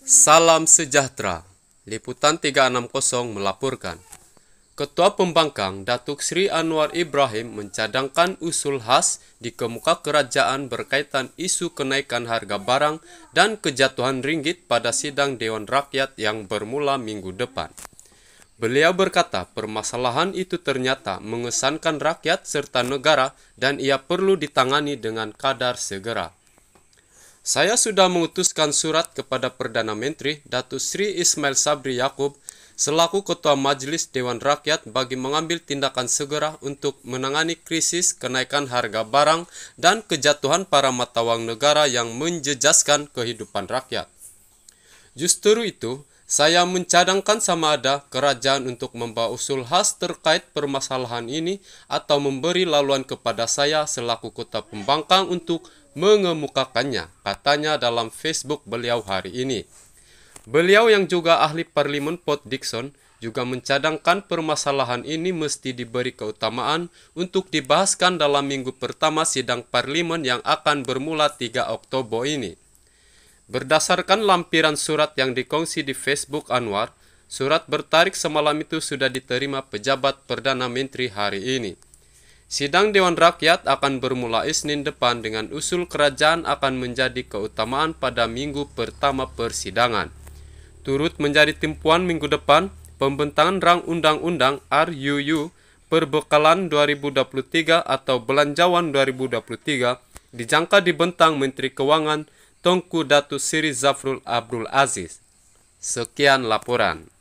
Salam sejahtera. Liputan 360 melaporkan. Ketua Pembangkang Datuk Sri Anwar Ibrahim mencadangkan usul khas di kemuka kerajaan berkaitan isu kenaikan harga barang dan kejatuhan ringgit pada sidang Dewan Rakyat yang bermula minggu depan. Beliau berkata permasalahan itu ternyata mengesankan rakyat serta negara dan ia perlu ditangani dengan kadar segera. Saya sudah mengutuskan surat kepada Perdana Menteri Datu Sri Ismail Sabri Yaakob selaku Ketua Majelis Dewan Rakyat bagi mengambil tindakan segera untuk menangani krisis kenaikan harga barang dan kejatuhan para mata uang negara yang menjejaskan kehidupan rakyat. Justru itu, saya mencadangkan sama ada kerajaan untuk membawa usul khas terkait permasalahan ini atau memberi laluan kepada saya selaku kota pembangkang untuk mengemukakannya, katanya dalam Facebook beliau hari ini. Beliau yang juga ahli Parlimen Port Dixon juga mencadangkan permasalahan ini mesti diberi keutamaan untuk dibahaskan dalam minggu pertama sidang Parlimen yang akan bermula 3 Oktober ini. Berdasarkan lampiran surat yang dikongsi di Facebook Anwar, surat bertarik semalam itu sudah diterima pejabat Perdana Menteri hari ini. Sidang Dewan Rakyat akan bermula Isnin depan dengan usul kerajaan akan menjadi keutamaan pada minggu pertama persidangan. Turut menjadi timpuan minggu depan, pembentangan rang undang-undang RUU perbekalan 2023 atau belanjawan 2023 dijangka dibentang Menteri Keuangan Tongku Datu Siri Zafrul Abdul Aziz. Sekian laporan.